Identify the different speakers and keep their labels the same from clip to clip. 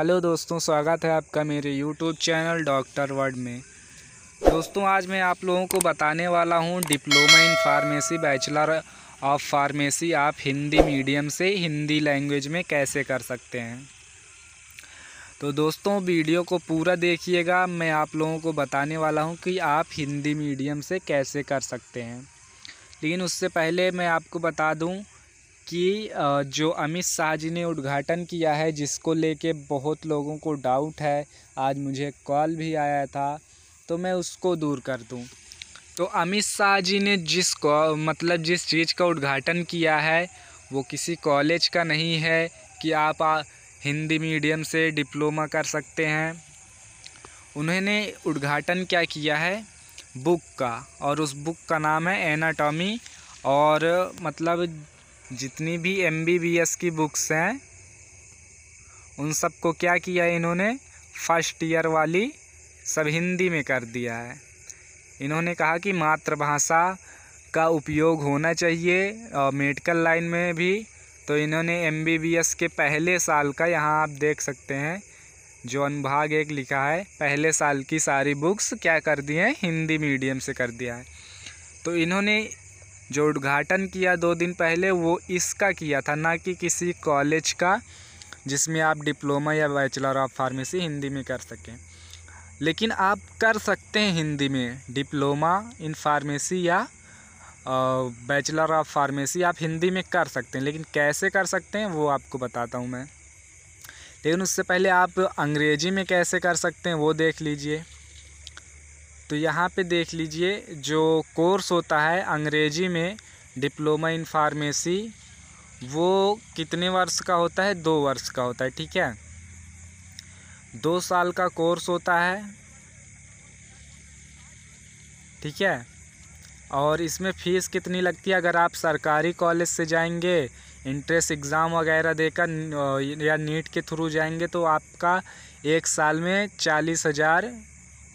Speaker 1: hello दोस्तों स्वागत है आपका मेरे यूट्यूब चैनल डॉक्टर वर्ड में दोस्तों आज मैं आप लोगों को बताने वाला हूँ diploma in pharmacy bachelor of pharmacy आप हिंदी मीडियम से हिंदी लैंग्वेज में कैसे कर सकते हैं तो दोस्तों वीडियो को पूरा देखिएगा मैं आप लोगों को बताने वाला हूँ कि आप हिंदी मीडियम से कैसे कर सकते हैं लेकिन उससे पहले मैं आपको बता दूँ कि जो अमित शाह जी ने उद्घाटन किया है जिसको लेके बहुत लोगों को डाउट है आज मुझे कॉल भी आया था तो मैं उसको दूर कर दूँ तो अमित शाह जी ने जिसको मतलब जिस चीज़ का उद्घाटन किया है वो किसी कॉलेज का नहीं है कि आप हिंदी मीडियम से डिप्लोमा कर सकते हैं उन्होंने उद्घाटन क्या किया है बुक का और उस बुक का नाम है एनाटॉमी और मतलब जितनी भी एम की बुक्स हैं उन सबको क्या किया इन्होंने फर्स्ट ईयर वाली सब हिंदी में कर दिया है इन्होंने कहा कि मातृभाषा का उपयोग होना चाहिए और मेडिकल लाइन में भी तो इन्होंने एम के पहले साल का यहाँ आप देख सकते हैं जो अनुभाग एक लिखा है पहले साल की सारी बुक्स क्या कर दिए हैं हिंदी मीडियम से कर दिया है तो इन्होंने जो उद्घाटन किया दो दिन पहले वो इसका किया था ना कि किसी कॉलेज का जिसमें आप डिप्लोमा या बैचलर ऑफ फार्मेसी हिंदी में कर सकें लेकिन आप कर सकते हैं हिंदी में डिप्लोमा इन फार्मेसी या बैचलर ऑफ फार्मेसी आप हिंदी में कर सकते हैं लेकिन कैसे कर सकते हैं वो आपको बताता हूँ मैं लेकिन उससे पहले आप अंग्रेज़ी में कैसे कर सकते हैं वो देख लीजिए तो यहाँ पे देख लीजिए जो कोर्स होता है अंग्रेज़ी में डिप्लोमा इन फार्मेसी वो कितने वर्ष का होता है दो वर्ष का होता है ठीक है दो साल का कोर्स होता है ठीक है और इसमें फ़ीस कितनी लगती है अगर आप सरकारी कॉलेज से जाएंगे इंट्रेंस एग्ज़ाम वगैरह देकर या नीट के थ्रू जाएंगे तो आपका एक साल में चालीस हज़ार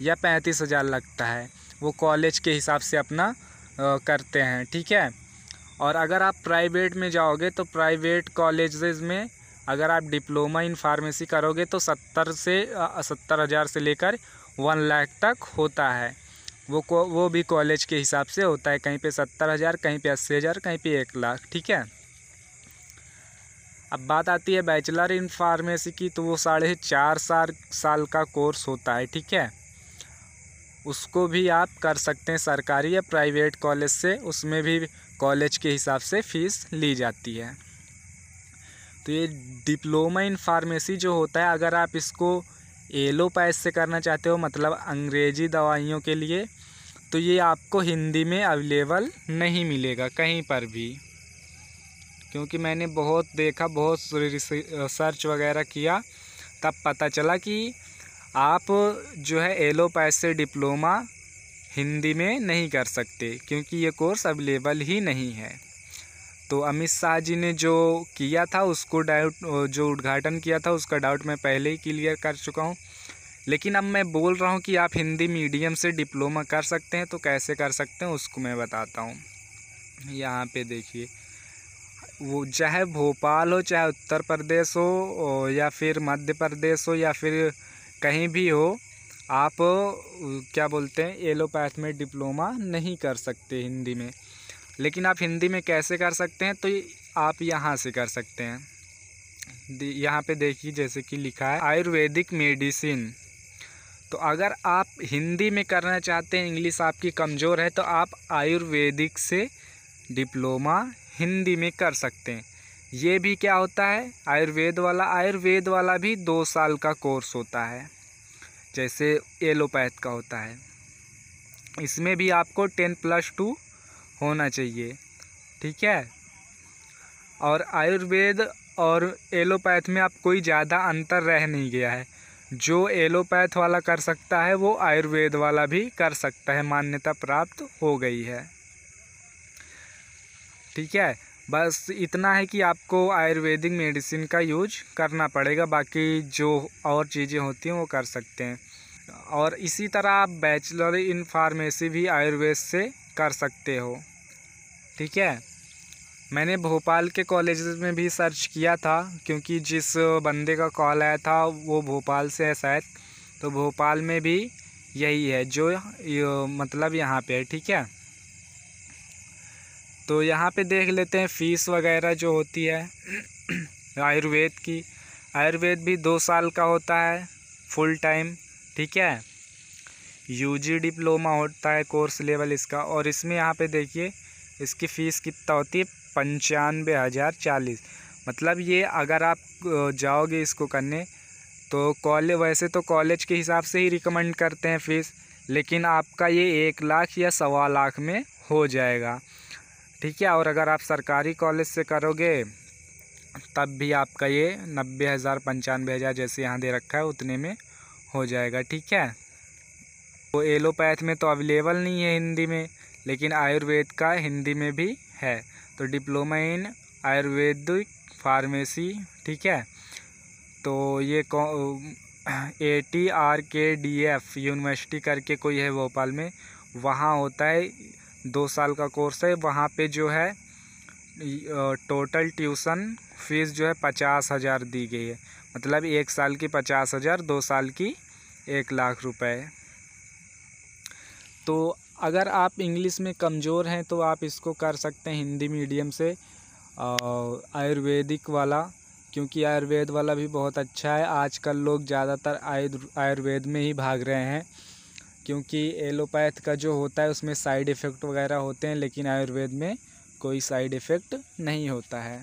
Speaker 1: या पैंतीस हज़ार लगता है वो कॉलेज के हिसाब से अपना करते हैं ठीक है और अगर आप प्राइवेट में जाओगे तो प्राइवेट कॉलेजेस में अगर आप डिप्लोमा इन फार्मेसी करोगे तो सत्तर से सत्तर हज़ार से लेकर वन लाख तक होता है वो वो भी कॉलेज के हिसाब से होता है कहीं पे सत्तर हज़ार कहीं पे अस्सी हज़ार कहीं पे एक लाख ठीक है अब बात आती है बैचलर इन फार्मेसी की तो वो साढ़े चार साल का कोर्स होता है ठीक है उसको भी आप कर सकते हैं सरकारी या प्राइवेट कॉलेज से उसमें भी कॉलेज के हिसाब से फ़ीस ली जाती है तो ये डिप्लोमा इन फार्मेसी जो होता है अगर आप इसको एलोपैथ से करना चाहते हो मतलब अंग्रेजी दवाइयों के लिए तो ये आपको हिंदी में अवेलेबल नहीं मिलेगा कहीं पर भी क्योंकि मैंने बहुत देखा बहुत सर्च वगैरह किया तब पता चला कि आप जो है एलोपैथ से डिप्लोमा हिंदी में नहीं कर सकते क्योंकि ये कोर्स अवेलेबल ही नहीं है तो अमित शाह जी ने जो किया था उसको डाउट जो उद्घाटन किया था उसका डाउट मैं पहले ही क्लियर कर चुका हूँ लेकिन अब मैं बोल रहा हूँ कि आप हिंदी मीडियम से डिप्लोमा कर सकते हैं तो कैसे कर सकते हैं उसको मैं बताता हूँ यहाँ पे देखिए वो चाहे भोपाल हो चाहे उत्तर प्रदेश हो या फिर मध्य प्रदेश हो या फिर कहीं भी हो आप क्या बोलते हैं एलोपैथ में डिप्लोमा नहीं कर सकते हिंदी में लेकिन आप हिंदी में कैसे कर सकते हैं तो आप यहाँ से कर सकते हैं यहाँ पे देखिए जैसे कि लिखा है आयुर्वेदिक मेडिसिन तो अगर आप हिंदी में करना चाहते हैं इंग्लिश आपकी कमज़ोर है तो आप आयुर्वेदिक से डिप्लोमा हिंदी में कर सकते हैं ये भी क्या होता है आयुर्वेद वाला आयुर्वेद वाला भी दो साल का कोर्स होता है जैसे एलोपैथ का होता है इसमें भी आपको टेन प्लस टू होना चाहिए ठीक है और आयुर्वेद और एलोपैथ में आप कोई ज़्यादा अंतर रह नहीं गया है जो एलोपैथ वाला कर सकता है वो आयुर्वेद वाला भी कर सकता है मान्यता प्राप्त हो गई है ठीक है बस इतना है कि आपको आयुर्वेदिक मेडिसिन का यूज करना पड़ेगा बाकी जो और चीज़ें होती हैं वो कर सकते हैं और इसी तरह आप बैचलर इन फार्मेसी भी आयुर्वेद से कर सकते हो ठीक है मैंने भोपाल के कॉलेज में भी सर्च किया था क्योंकि जिस बंदे का कॉल आया था वो भोपाल से है शायद तो भोपाल में भी यही है जो मतलब यहाँ पे है ठीक है तो यहाँ पे देख लेते हैं फ़ीस वगैरह जो होती है आयुर्वेद की आयुर्वेद भी दो साल का होता है फुल टाइम ठीक है यूजी डिप्लोमा होता है कोर्स लेवल इसका और इसमें यहाँ पे देखिए इसकी फ़ीस कितना होती है पंचानवे हज़ार चालीस मतलब ये अगर आप जाओगे इसको करने तो कॉलेज वैसे तो कॉलेज के हिसाब से ही रिकमेंड करते हैं फ़ीस लेकिन आपका ये एक लाख या सवा लाख में हो जाएगा ठीक है और अगर आप सरकारी कॉलेज से करोगे तब भी आपका ये नब्बे हज़ार पंचानवे हज़ार जैसे यहाँ दे रखा है उतने में हो जाएगा ठीक है तो एलोपैथ में तो अवेलेबल नहीं है हिंदी में लेकिन आयुर्वेद का हिंदी में भी है तो डिप्लोमा इन आयुर्वेदिक फार्मेसी ठीक है तो ये A T R K D F university करके कोई है भोपाल में वहाँ होता है दो साल का कोर्स है वहाँ पे जो है टोटल ट्यूशन फ़ीस जो है पचास हज़ार दी गई है मतलब एक साल की पचास हज़ार दो साल की एक लाख रुपए तो अगर आप इंग्लिश में कमज़ोर हैं तो आप इसको कर सकते हैं हिंदी मीडियम से आयुर्वेदिक वाला क्योंकि आयुर्वेद वाला भी बहुत अच्छा है आजकल लोग ज़्यादातर आयुर्वेद में ही भाग रहे हैं क्योंकि एलोपैथ का जो होता है उसमें साइड इफ़ेक्ट वगैरह होते हैं लेकिन आयुर्वेद में कोई साइड इफ़ेक्ट नहीं होता है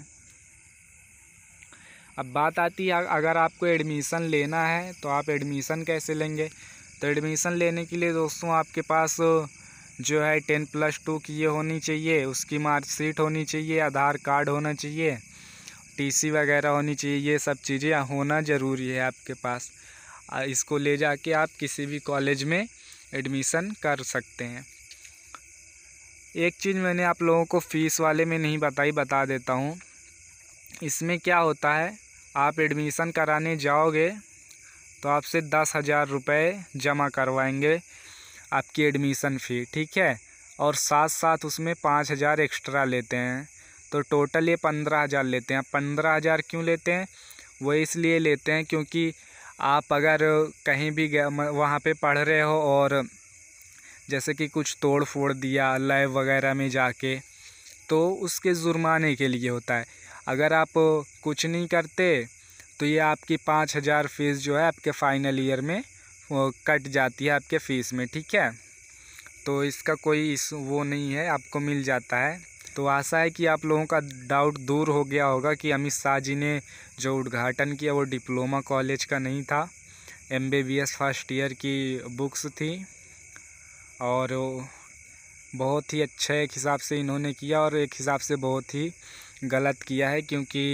Speaker 1: अब बात आती है अगर आपको एडमिशन लेना है तो आप एडमिशन कैसे लेंगे तो एडमिशन लेने के लिए दोस्तों आपके पास जो है टेन प्लस टू की ये होनी चाहिए उसकी मार्कशीट होनी चाहिए आधार कार्ड होना चाहिए टीसी वगैरह होनी चाहिए ये सब चीज़ें होना ज़रूरी है आपके पास इसको ले जाके आप किसी भी कॉलेज में एडमिशन कर सकते हैं एक चीज़ मैंने आप लोगों को फ़ीस वाले में नहीं बताई बता देता हूँ इसमें क्या होता है आप एडमिशन कराने जाओगे तो आपसे दस हज़ार रुपये जमा करवाएंगे आपकी एडमिशन फ़ी ठीक है और साथ साथ उसमें पाँच हज़ार एक्स्ट्रा लेते हैं तो टोटल ये पंद्रह हज़ार लेते हैं पंद्रह हज़ार क्यों लेते हैं वो इसलिए लेते हैं क्योंकि आप अगर कहीं भी वहाँ पे पढ़ रहे हो और जैसे कि कुछ तोड़ फोड़ दिया लाइव वगैरह में जाके तो उसके जुर्माने के लिए होता है अगर आप कुछ नहीं करते तो ये आपकी पाँच हज़ार फ़ीस जो है आपके फ़ाइनल ईयर में कट जाती है आपके फ़ीस में ठीक है तो इसका कोई इस वो नहीं है आपको मिल जाता है तो आशा है कि आप लोगों का डाउट दूर हो गया होगा कि अमित शाह जी ने जो उद्घाटन किया वो डिप्लोमा कॉलेज का नहीं था M B B S first year की बुक्स थी और बहुत ही अच्छे एक हिसाब से इन्होंने किया और एक हिसाब से बहुत ही गलत किया है क्योंकि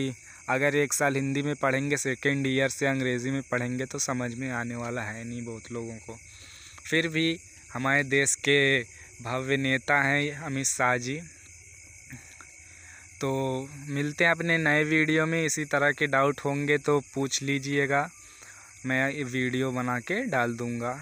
Speaker 1: अगर एक साल हिंदी में पढ़ेंगे सेकेंड ईयर से अंग्रेज़ी में पढ़ेंगे तो समझ में आने वाला है नहीं बहुत लोगों को फिर भी हमारे देश के भव्य नेता हैं अमित शाह जी तो मिलते हैं अपने नए वीडियो में इसी तरह के डाउट होंगे तो पूछ लीजिएगा मैं वीडियो बना के डाल दूँगा